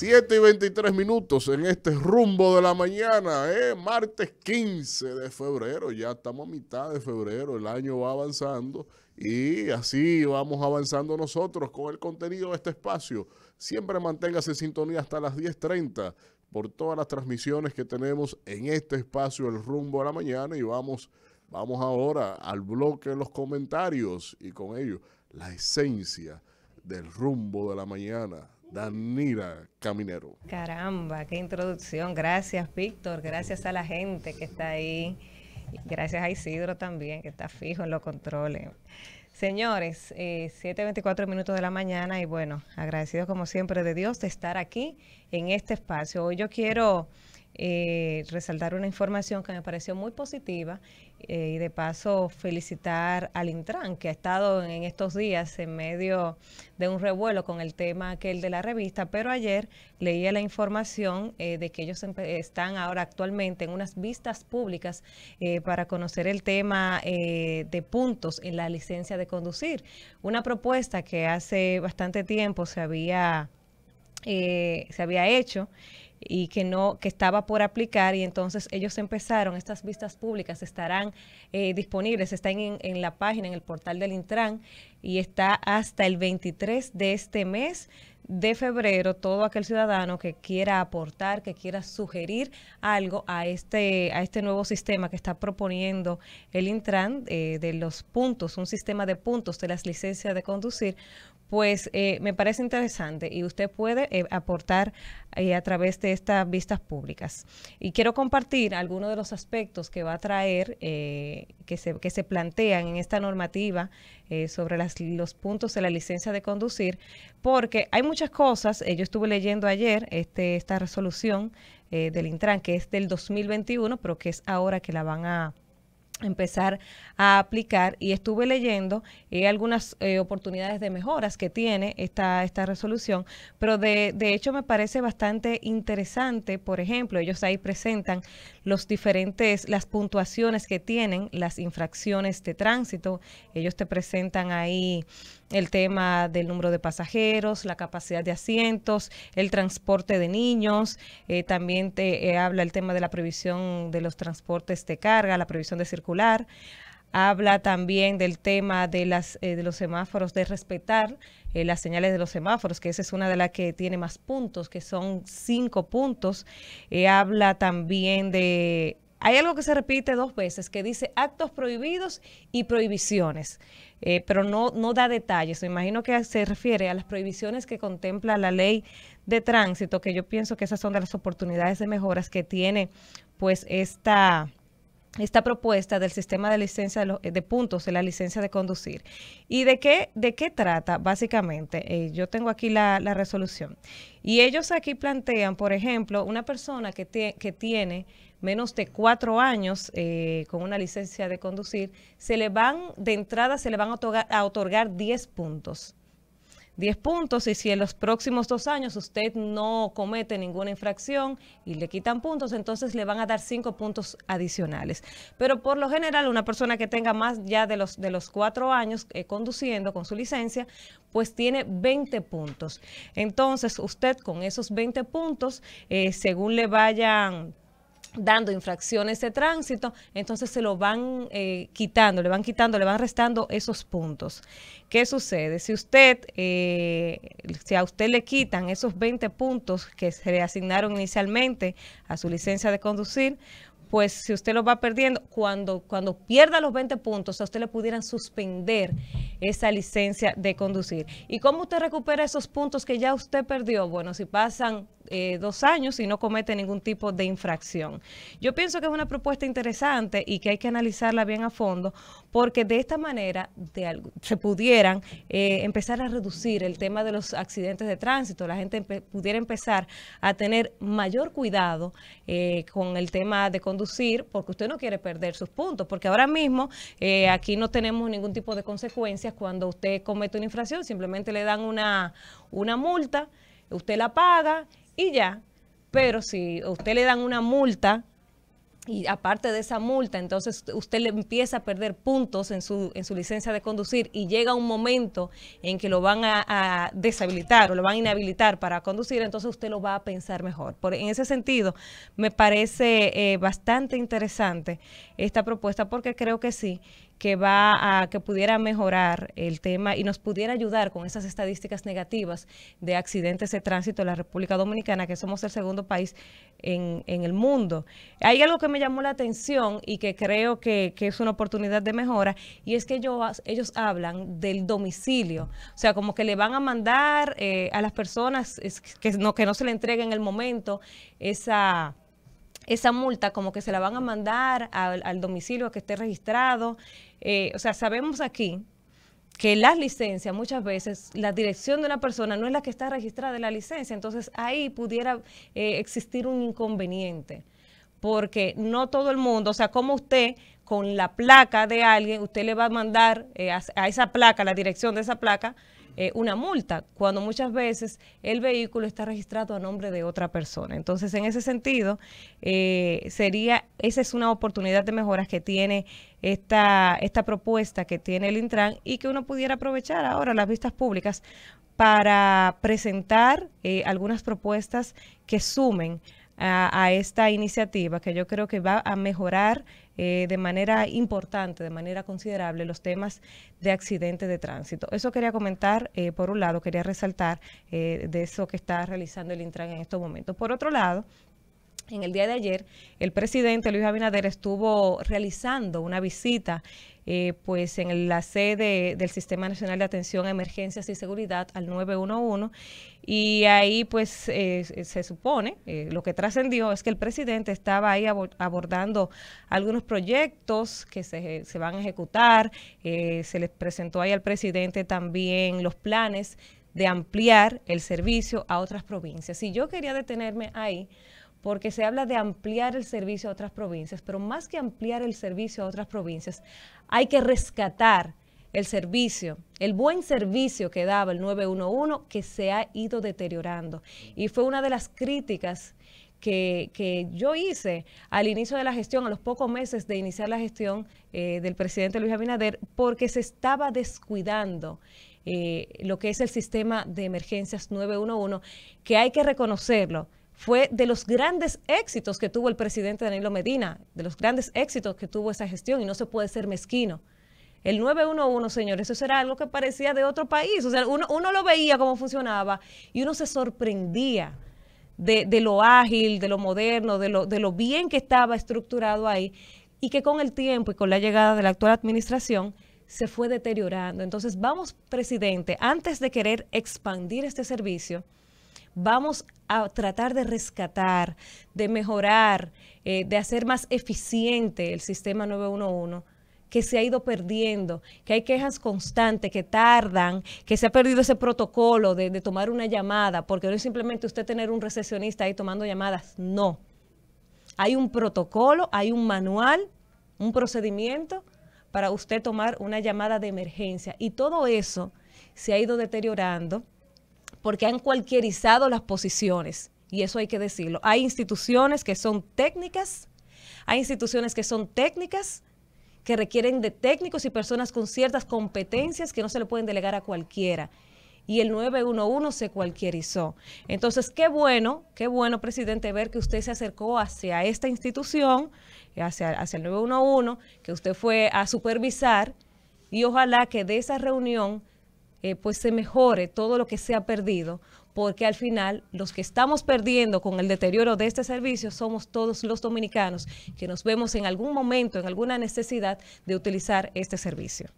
7 y 23 minutos en este rumbo de la mañana, ¿eh? martes 15 de febrero, ya estamos a mitad de febrero, el año va avanzando y así vamos avanzando nosotros con el contenido de este espacio. Siempre manténgase sintonía hasta las 10.30 por todas las transmisiones que tenemos en este espacio, el rumbo de la mañana y vamos, vamos ahora al bloque de los comentarios y con ello la esencia del rumbo de la mañana Danira Caminero. Caramba, qué introducción. Gracias, Víctor. Gracias a la gente que está ahí. Gracias a Isidro también, que está fijo en los controles. Señores, 7.24 eh, minutos de la mañana y bueno, agradecidos como siempre de Dios de estar aquí en este espacio. Hoy yo quiero eh, resaltar una información que me pareció muy positiva eh, y de paso felicitar al Intran, que ha estado en estos días en medio de un revuelo con el tema aquel de la revista, pero ayer leía la información eh, de que ellos están ahora actualmente en unas vistas públicas para conocer el tema de puntos en la licencia de conducir. Una propuesta que hace bastante tiempo se había, se había hecho y que no que estaba por aplicar y entonces ellos empezaron estas vistas públicas estarán eh, disponibles están en, en, la página en el portal del Intran y está hasta el 23 de este mes de febrero todo aquel ciudadano que quiera aportar, que quiera sugerir algo a este, a este nuevo sistema que está proponiendo el Intran eh, de los puntos, un sistema de puntos de las licencias de conducir, pues eh, me parece interesante y usted puede eh, aportar a través de estas vistas públicas. Y quiero compartir algunos de los aspectos que va a traer, que, se, que se plantean en esta normativa sobre los puntos de la licencia de conducir, porque hay muchas cosas. Eh, yo estuve leyendo ayer este, esta resolución eh, del Intran, que es del 2021, pero que es ahora que la van a empezar a aplicar y estuve leyendo eh, algunas oportunidades de mejoras que tiene esta, esta resolución, pero de, de, hecho me parece bastante interesante, por ejemplo, ellos ahí presentan los diferentes, las puntuaciones que tienen las infracciones de tránsito, ellos te presentan ahí el tema del número de pasajeros, la capacidad de asientos, el transporte de niños, eh, también te, eh, habla el tema de la previsión de los transportes de carga, la previsión de circular. Habla también del tema de, las, eh, de los semáforos, de respetar las señales de los semáforos, que esa es una de las que tiene más puntos, que son cinco puntos. habla también de hay algo que se repite dos veces, que dice actos prohibidos y prohibiciones, eh, pero no, no da detalles. Me imagino que se refiere a las prohibiciones que contempla la ley de tránsito, que yo pienso que esas son de las oportunidades de mejoras que tiene pues esta esta propuesta del sistema de licencia eh, de, puntos de la licencia de conducir. ¿Y de qué, de qué trata básicamente? Eh, yo tengo aquí la, resolución. Y ellos aquí plantean, por ejemplo, una persona que, que tiene menos de cuatro años eh, con una licencia de conducir, se le van, de entrada se le van a otorgar, a otorgar 10 puntos. 10 puntos y si en los próximos dos años usted no comete ninguna infracción y le quitan puntos, entonces le van a dar 5 puntos adicionales. Pero por lo general, una persona que tenga más ya de los, de los 4 años eh, conduciendo con su licencia, pues tiene 20 puntos. Entonces, usted con esos 20 puntos, eh, según le vayan dando infracciones de tránsito, entonces se lo van eh, quitando, le van quitando, le van restando esos puntos. ¿Qué sucede? Si usted, eh, si a usted le quitan esos 20 puntos que se le asignaron inicialmente a su licencia de conducir, pues si usted lo va perdiendo, cuando, cuando pierda los 20 puntos, a usted le pudieran suspender esa licencia de conducir. ¿Y cómo usted recupera esos puntos que ya usted perdió? Bueno, si pasan eh, dos años y no comete ningún tipo de infracción. Yo pienso que es una propuesta interesante y que hay que analizarla bien a fondo porque de esta manera se pudieran eh, empezar a reducir el tema de los accidentes de tránsito, la gente pudiera empezar a tener mayor cuidado eh, con el tema de conducir porque usted no quiere perder sus puntos, porque ahora mismo aquí no tenemos ningún tipo de consecuencia cuando usted comete una infracción, simplemente le dan una, multa, usted la paga y ya. Pero si usted le dan una multa y aparte de esa multa, entonces usted le empieza a perder puntos en su, licencia de conducir y llega un momento en que lo van a, deshabilitar o lo van a inhabilitar para conducir, entonces usted lo va a pensar mejor. Por, en ese sentido, me parece eh, bastante interesante esta propuesta porque creo que sí, que va a que pudiera mejorar el tema y nos pudiera ayudar con esas estadísticas negativas de accidentes de tránsito en la República Dominicana, que somos el segundo país en, el mundo. Hay algo que me llamó la atención y que creo que, es una oportunidad de mejora, y es que ellos, ellos hablan del domicilio. O sea, como que le van a mandar eh, a las personas que, no, que no se le entregue en el momento esa esa multa como que se la van a mandar al, domicilio domicilio que esté registrado. Eh, o sea, sabemos aquí que las licencias muchas veces la dirección de una persona no es la que está registrada en la licencia, entonces ahí pudiera eh, existir un inconveniente, porque no todo el mundo, o sea, como usted con la placa de alguien, usted le va a mandar eh, a, esa placa, la dirección de esa placa, eh, una multa, cuando muchas veces el vehículo está registrado a nombre de otra persona. Entonces, en ese sentido, eh, sería, esa es una oportunidad de mejoras que tiene esta, esta propuesta que tiene el Intran y que uno pudiera aprovechar ahora las vistas públicas para presentar eh, algunas propuestas que sumen a, esta iniciativa que yo creo que va a mejorar eh, de manera importante, de manera considerable, los temas de accidentes de tránsito. Eso quería comentar, eh, por un lado, quería resaltar eh, de eso que está realizando el Intran en estos momentos. Por otro lado, en el día de ayer, el presidente Luis Abinader estuvo realizando una visita eh, pues en la sede del Sistema Nacional de Atención a Emergencias y Seguridad al 911 y ahí pues se supone, eh, lo que trascendió es que el presidente estaba ahí abordando algunos proyectos que se, se van a ejecutar, eh, se les presentó ahí al presidente también los planes de ampliar el servicio a otras provincias. Y yo quería detenerme ahí porque se habla de ampliar el servicio a otras provincias, pero más que ampliar el servicio a otras provincias, hay que rescatar el servicio, el buen servicio que daba el 911 que se ha ido deteriorando. Y fue una de las críticas que, yo hice al inicio de la gestión, a los pocos meses de iniciar la gestión eh, del presidente Luis Abinader, porque se estaba descuidando eh, lo que es el sistema de emergencias 911, que hay que reconocerlo fue de los grandes éxitos que tuvo el presidente Danilo Medina, de los grandes éxitos que tuvo esa gestión y no se puede ser mezquino. El 911, señores, eso era algo que parecía de otro país. O sea, uno, lo veía cómo funcionaba y uno se sorprendía de, de lo ágil, de lo moderno, de lo, de lo bien que estaba estructurado ahí y que con el tiempo y con la llegada de la actual administración se fue deteriorando. Entonces, vamos, presidente, antes de querer expandir este servicio, vamos a tratar de rescatar, de mejorar, eh, de hacer más eficiente el sistema 911 que se ha ido perdiendo, que hay quejas constantes, que tardan, que se ha perdido ese protocolo de, de tomar una llamada, porque no es simplemente usted tener un recesionista ahí tomando llamadas, no. Hay un protocolo, hay un manual, un procedimiento para usted tomar una llamada de emergencia. Y todo eso se ha ido deteriorando porque han cualquierizado las posiciones, y eso hay que decirlo. Hay instituciones que son técnicas, hay instituciones que son técnicas, que requieren de técnicos y personas con ciertas competencias que no se le pueden delegar a cualquiera. Y el 911 se cualquierizó. Entonces, qué bueno, qué bueno, presidente, ver que usted se acercó hacia esta institución, hacia, hacia el 911, que usted fue a supervisar y ojalá que de esa reunión eh, pues se mejore todo lo que se ha perdido, porque al final los que estamos perdiendo con el deterioro de este servicio somos todos los dominicanos que nos vemos en algún momento, en alguna necesidad de utilizar este servicio.